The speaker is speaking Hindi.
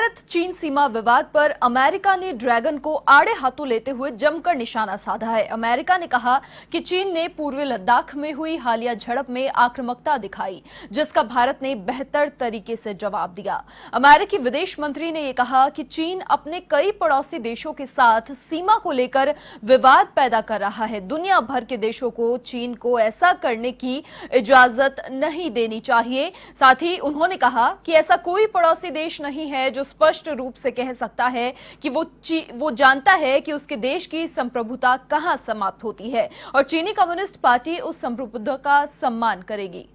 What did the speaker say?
भारत चीन सीमा विवाद पर अमेरिका ने ड्रैगन को आड़े हाथों लेते हुए जमकर निशाना साधा है अमेरिका ने कहा कि चीन ने पूर्वी लद्दाख में हुई हालिया झड़प में आक्रामकता दिखाई जिसका भारत ने बेहतर तरीके से जवाब दिया अमेरिकी विदेश मंत्री ने यह कहा कि चीन अपने कई पड़ोसी देशों के साथ सीमा को लेकर विवाद पैदा कर रहा है दुनिया भर के देशों को चीन को ऐसा करने की इजाजत नहीं देनी चाहिए साथ ही उन्होंने कहा कि ऐसा कोई पड़ोसी देश नहीं है जो स्पष्ट रूप से कह सकता है कि वो वो जानता है कि उसके देश की संप्रभुता कहां समाप्त होती है और चीनी कम्युनिस्ट पार्टी उस संप्रभुता का सम्मान करेगी